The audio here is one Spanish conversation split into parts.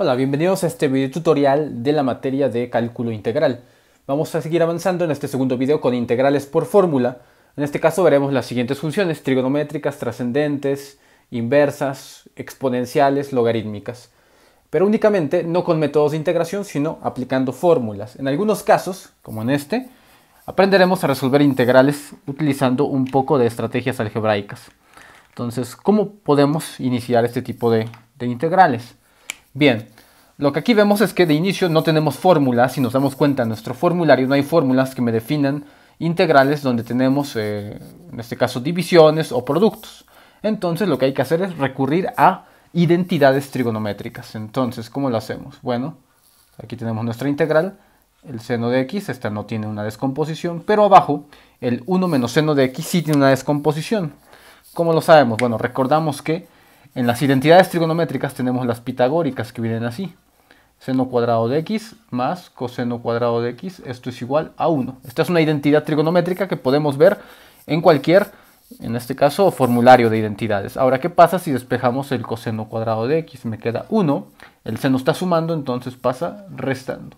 Hola, bienvenidos a este video tutorial de la materia de cálculo integral. Vamos a seguir avanzando en este segundo video con integrales por fórmula. En este caso veremos las siguientes funciones, trigonométricas, trascendentes, inversas, exponenciales, logarítmicas. Pero únicamente no con métodos de integración, sino aplicando fórmulas. En algunos casos, como en este, aprenderemos a resolver integrales utilizando un poco de estrategias algebraicas. Entonces, ¿cómo podemos iniciar este tipo de, integrales? Bien, lo que aquí vemos es que de inicio no tenemos fórmulas, si nos damos cuenta en nuestro formulario no hay fórmulas que me definan integrales donde tenemos, eh, en este caso, divisiones o productos. Entonces lo que hay que hacer es recurrir a identidades trigonométricas. Entonces, ¿cómo lo hacemos? Bueno, aquí tenemos nuestra integral, el seno de x, esta no tiene una descomposición, pero abajo el 1 menos seno de x sí tiene una descomposición. ¿Cómo lo sabemos? Bueno, recordamos que en las identidades trigonométricas tenemos las pitagóricas que vienen así seno cuadrado de x más coseno cuadrado de x, esto es igual a 1. Esta es una identidad trigonométrica que podemos ver en cualquier, en este caso, formulario de identidades. Ahora, ¿qué pasa si despejamos el coseno cuadrado de x? Me queda 1, el seno está sumando, entonces pasa restando.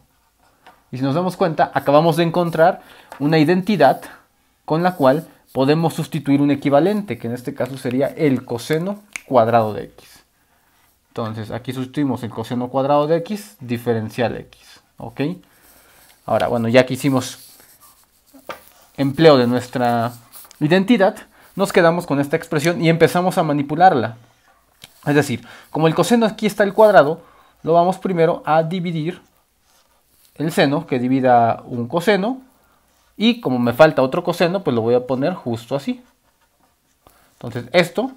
Y si nos damos cuenta, acabamos de encontrar una identidad con la cual podemos sustituir un equivalente, que en este caso sería el coseno cuadrado de x. Entonces aquí sustituimos el coseno cuadrado de x, diferencial x. ¿Ok? Ahora, bueno, ya que hicimos empleo de nuestra identidad, nos quedamos con esta expresión y empezamos a manipularla. Es decir, como el coseno aquí está al cuadrado, lo vamos primero a dividir el seno, que divida un coseno, y como me falta otro coseno, pues lo voy a poner justo así. Entonces esto,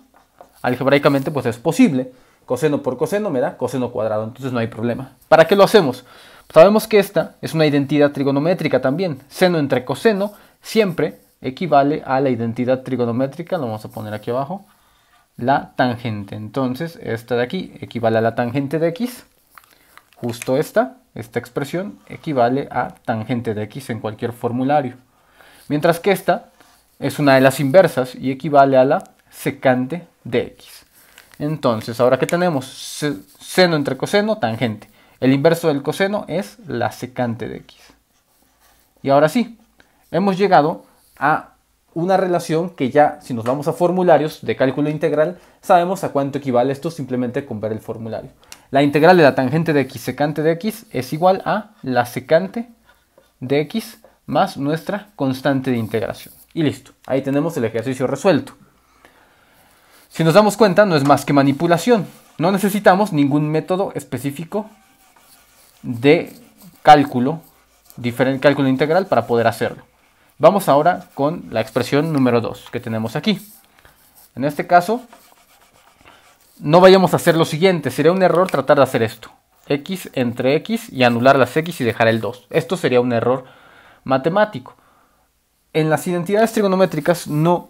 algebraicamente, pues es posible. Coseno por coseno me da coseno cuadrado, entonces no hay problema. ¿Para qué lo hacemos? Sabemos que esta es una identidad trigonométrica también. Seno entre coseno siempre equivale a la identidad trigonométrica, lo vamos a poner aquí abajo, la tangente. Entonces, esta de aquí equivale a la tangente de x, justo esta, esta expresión equivale a tangente de x en cualquier formulario. Mientras que esta es una de las inversas y equivale a la secante de x. Entonces, ahora que tenemos seno entre coseno, tangente. El inverso del coseno es la secante de x. Y ahora sí, hemos llegado a una relación que ya, si nos vamos a formularios de cálculo integral, sabemos a cuánto equivale esto simplemente con ver el formulario. La integral de la tangente de x secante de x es igual a la secante de x más nuestra constante de integración. Y listo, ahí tenemos el ejercicio resuelto. Si nos damos cuenta, no es más que manipulación. No necesitamos ningún método específico de cálculo, diferente cálculo integral para poder hacerlo. Vamos ahora con la expresión número 2 que tenemos aquí. En este caso, no vayamos a hacer lo siguiente, sería un error tratar de hacer esto. X entre X y anular las X y dejar el 2. Esto sería un error matemático. En las identidades trigonométricas no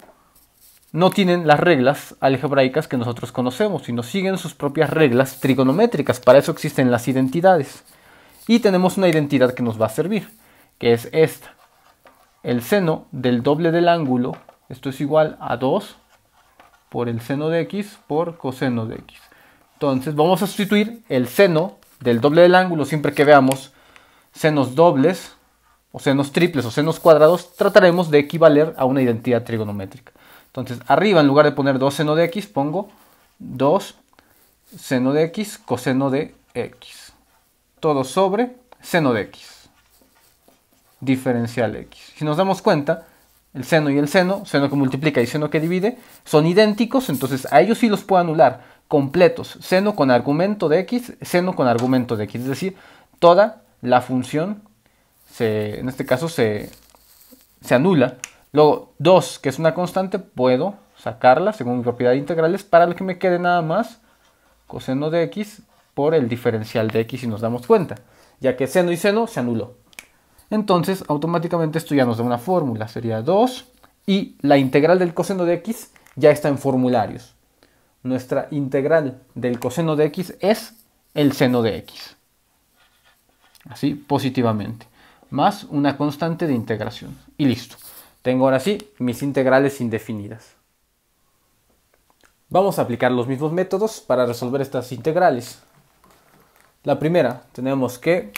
no tienen las reglas algebraicas que nosotros conocemos, sino siguen sus propias reglas trigonométricas. Para eso existen las identidades. Y tenemos una identidad que nos va a servir, que es esta. El seno del doble del ángulo, esto es igual a 2 por el seno de x por coseno de x. Entonces vamos a sustituir el seno del doble del ángulo siempre que veamos senos dobles o senos triples o senos cuadrados, trataremos de equivaler a una identidad trigonométrica. Entonces, arriba en lugar de poner 2 seno de x, pongo 2 seno de x coseno de x. Todo sobre seno de x. Diferencial x. Si nos damos cuenta, el seno y el seno, seno que multiplica y seno que divide, son idénticos, entonces a ellos sí los puedo anular completos. Seno con argumento de x, seno con argumento de x. Es decir, toda la función, se, en este caso, se, se anula Luego, 2, que es una constante, puedo sacarla según mi propiedad de integrales para lo que me quede nada más coseno de x por el diferencial de x si nos damos cuenta, ya que seno y seno se anuló. Entonces, automáticamente esto ya nos da una fórmula, sería 2 y la integral del coseno de x ya está en formularios. Nuestra integral del coseno de x es el seno de x. Así, positivamente. Más una constante de integración. Y listo. Tengo ahora sí mis integrales indefinidas. Vamos a aplicar los mismos métodos para resolver estas integrales. La primera, tenemos que,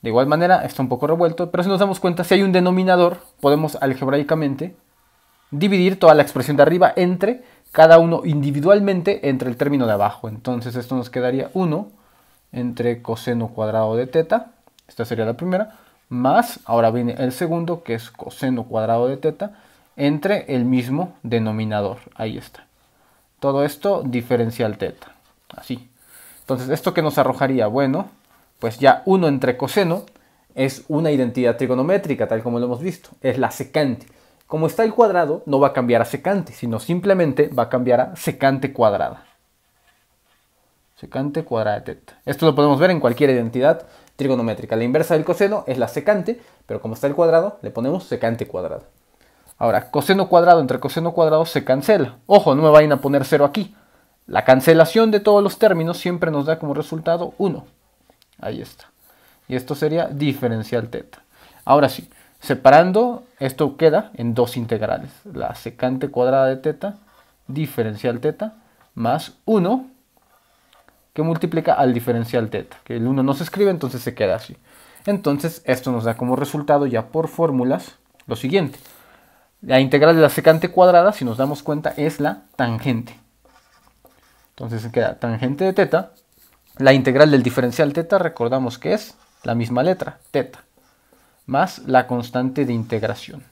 de igual manera, está un poco revuelto, pero si nos damos cuenta, si hay un denominador, podemos algebraicamente dividir toda la expresión de arriba entre cada uno individualmente entre el término de abajo. Entonces esto nos quedaría 1 entre coseno cuadrado de teta, esta sería la primera, más, ahora viene el segundo, que es coseno cuadrado de teta, entre el mismo denominador. Ahí está. Todo esto diferencial teta. Así. Entonces, ¿esto qué nos arrojaría? Bueno, pues ya 1 entre coseno es una identidad trigonométrica, tal como lo hemos visto. Es la secante. Como está el cuadrado, no va a cambiar a secante, sino simplemente va a cambiar a secante cuadrada secante cuadrada de teta. Esto lo podemos ver en cualquier identidad trigonométrica. La inversa del coseno es la secante, pero como está el cuadrado, le ponemos secante cuadrada. Ahora, coseno cuadrado entre coseno cuadrado se cancela. Ojo, no me vayan a poner cero aquí. La cancelación de todos los términos siempre nos da como resultado 1. Ahí está. Y esto sería diferencial teta. Ahora sí, separando, esto queda en dos integrales. La secante cuadrada de teta, diferencial teta, más 1 que multiplica al diferencial teta, que el 1 no se escribe, entonces se queda así. Entonces esto nos da como resultado ya por fórmulas lo siguiente. La integral de la secante cuadrada, si nos damos cuenta, es la tangente. Entonces se queda tangente de teta. La integral del diferencial teta, recordamos que es la misma letra, teta, más la constante de integración.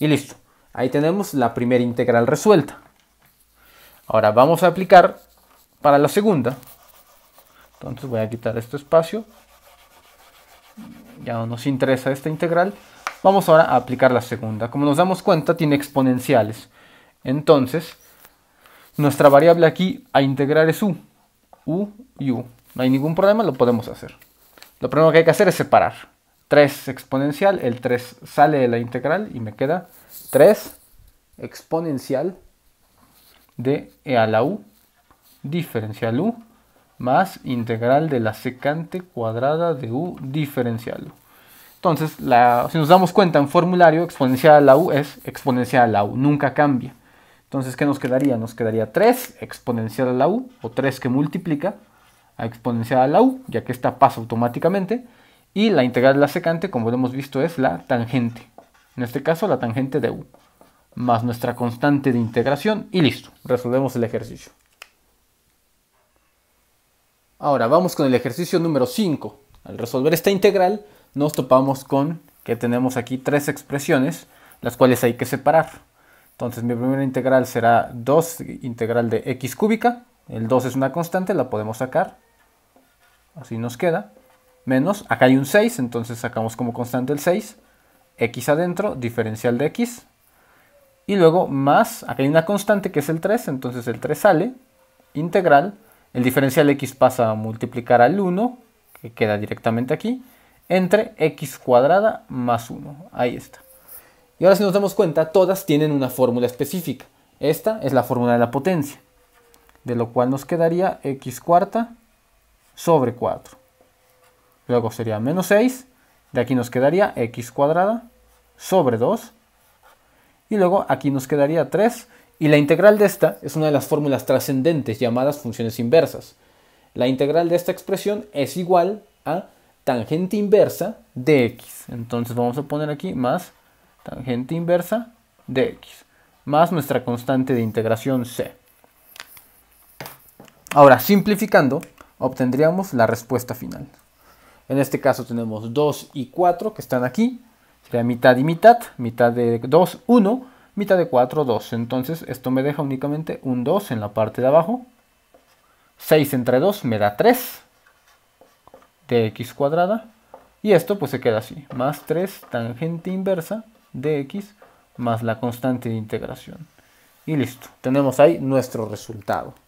Y listo, ahí tenemos la primera integral resuelta. Ahora vamos a aplicar para la segunda. Entonces voy a quitar este espacio. Ya no nos interesa esta integral. Vamos ahora a aplicar la segunda. Como nos damos cuenta, tiene exponenciales. Entonces, nuestra variable aquí a integrar es u. u y u. No hay ningún problema, lo podemos hacer. Lo primero que hay que hacer es separar. 3 exponencial, el 3 sale de la integral y me queda 3 exponencial de e a la u diferencial u más integral de la secante cuadrada de u diferencial. Entonces, si nos damos cuenta en formulario, exponencial a la u es exponencial a la u, nunca cambia. Entonces, ¿qué nos quedaría? Nos quedaría 3 exponencial a la u, o 3 que multiplica a exponencial a la u, ya que esta pasa automáticamente. Y la integral de la secante, como hemos visto, es la tangente. En este caso, la tangente de u, más nuestra constante de integración, y listo, resolvemos el ejercicio. Ahora vamos con el ejercicio número 5. Al resolver esta integral nos topamos con que tenemos aquí tres expresiones, las cuales hay que separar. Entonces mi primera integral será 2 integral de x cúbica. El 2 es una constante, la podemos sacar. Así nos queda. Menos, acá hay un 6, entonces sacamos como constante el 6. x adentro, diferencial de x. Y luego más, acá hay una constante que es el 3, entonces el 3 sale. Integral el diferencial x pasa a multiplicar al 1, que queda directamente aquí, entre x cuadrada más 1. Ahí está. Y ahora si nos damos cuenta, todas tienen una fórmula específica. Esta es la fórmula de la potencia, de lo cual nos quedaría x cuarta sobre 4. Luego sería menos 6, de aquí nos quedaría x cuadrada sobre 2. Y luego aquí nos quedaría 3 y la integral de esta es una de las fórmulas trascendentes llamadas funciones inversas. La integral de esta expresión es igual a tangente inversa de x. Entonces vamos a poner aquí más tangente inversa de x, más nuestra constante de integración c. Ahora, simplificando, obtendríamos la respuesta final. En este caso tenemos 2 y 4 que están aquí, sería mitad y mitad, mitad de 2, 1, mitad de 4, 2. Entonces esto me deja únicamente un 2 en la parte de abajo. 6 entre 2 me da 3 de x cuadrada. Y esto pues se queda así. Más 3 tangente inversa de x más la constante de integración. Y listo. Tenemos ahí nuestro resultado.